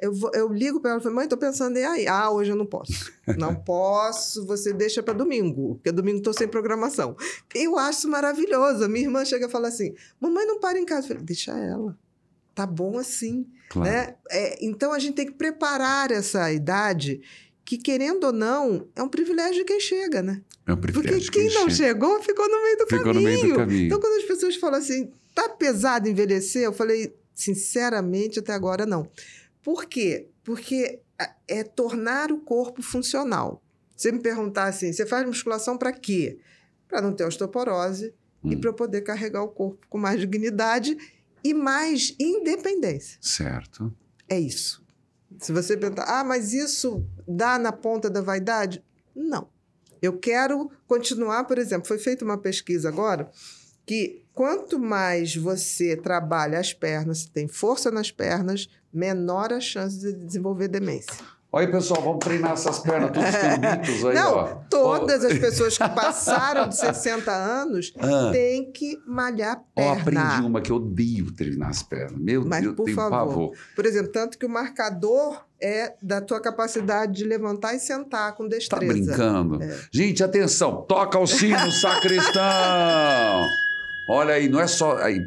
Eu, vou, eu ligo para ela e falo, mãe, tô pensando em aí. Ah, hoje eu não posso. Não posso, você deixa para domingo, porque domingo tô sem programação. Eu acho maravilhoso. Minha irmã chega e fala assim: mamãe, não para em casa. Eu falei, deixa ela. Tá bom assim. Claro. Né? É, então a gente tem que preparar essa idade que, querendo ou não, é um privilégio de quem chega, né? É um privilégio. Porque quem, quem não chega. chegou ficou no meio do ficou caminho. Ficou no meio do caminho. Então, quando as pessoas falam assim, tá pesado envelhecer, eu falei, sinceramente, até agora não. Por quê? Porque é tornar o corpo funcional. Você me perguntar assim, você faz musculação para quê? Para não ter osteoporose hum. e para poder carregar o corpo com mais dignidade e mais independência. Certo. É isso. Se você perguntar, ah, mas isso dá na ponta da vaidade? Não. Eu quero continuar, por exemplo, foi feita uma pesquisa agora que quanto mais você trabalha as pernas, tem força nas pernas, menor a chance de desenvolver demência. Olha aí, pessoal, vamos treinar essas pernas, todos os aí, Não, ó. todas as pessoas que passaram de 60 anos ah. têm que malhar a perna. Eu aprendi uma que eu odeio treinar as pernas. Meu Mas, Deus, por tenho favor. pavor. Por exemplo, tanto que o marcador é da tua capacidade de levantar e sentar com tá destreza. Tá brincando? É. Gente, atenção, toca o sino, sacristão! Olha aí, não é só. Aí,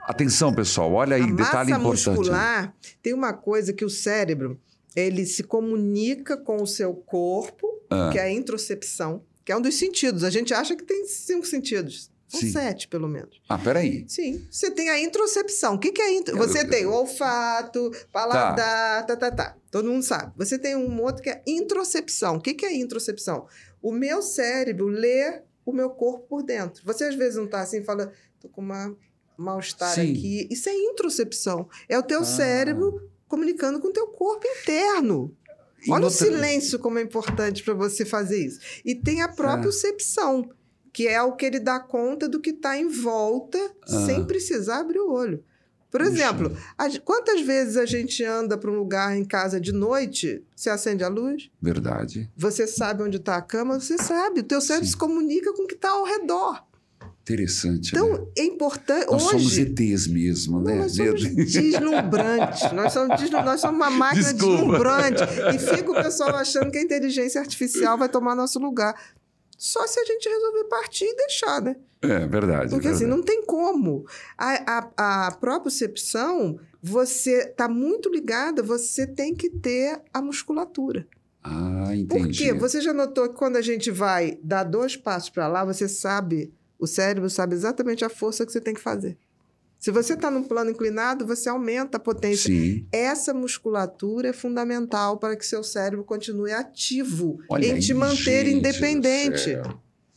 atenção, pessoal, olha aí, a detalhe massa importante. Muscular, tem uma coisa que o cérebro ele se comunica com o seu corpo, ah. que é a introcepção, que é um dos sentidos. A gente acha que tem cinco sentidos. São Sim. sete, pelo menos. Ah, peraí. Sim. Você tem a introcepção. O que, que é intro... Eu, Você eu, eu, tem o olfato, paladar, tá. tá, tá, tá. Todo mundo sabe. Você tem um outro que é introcepção. O que, que é introcepção? O meu cérebro lê o meu corpo por dentro. Você às vezes não está assim, fala, estou com uma mal-estar aqui. Isso é introcepção. É o teu ah. cérebro comunicando com o teu corpo interno. E Olha o silêncio como é importante para você fazer isso. E tem a própria é. que é o que ele dá conta do que está em volta ah. sem precisar abrir o olho. Por exemplo, quantas vezes a gente anda para um lugar em casa de noite, se acende a luz? Verdade. Você sabe onde está a cama, você sabe. O teu cérebro Sim. se comunica com o que está ao redor. Interessante. Então, né? é importante. Nós hoje, somos ETs mesmo, né? Nós somos deslumbrantes. nós, somos nós somos uma máquina Desculpa. deslumbrante. E fica o pessoal achando que a inteligência artificial vai tomar nosso lugar. Só se a gente resolver partir e deixar, né? É, verdade. Porque assim, verdade. assim, não tem como. A, a, a propriocepção, você tá muito ligada, você tem que ter a musculatura. Ah, entendi. Porque você já notou que quando a gente vai dar dois passos para lá, você sabe, o cérebro sabe exatamente a força que você tem que fazer. Se você está num plano inclinado, você aumenta a potência. Sim. Essa musculatura é fundamental para que seu cérebro continue ativo Olha em aí, te manter independente.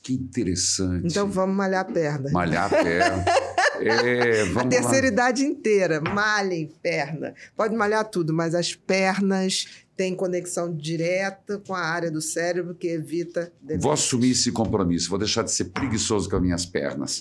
Que interessante. Então vamos malhar a perna. Malhar a perna. É, a terceira lá. idade inteira, malhem perna. Pode malhar tudo, mas as pernas têm conexão direta com a área do cérebro que evita. Demência. Vou assumir esse compromisso, vou deixar de ser preguiçoso com as minhas pernas.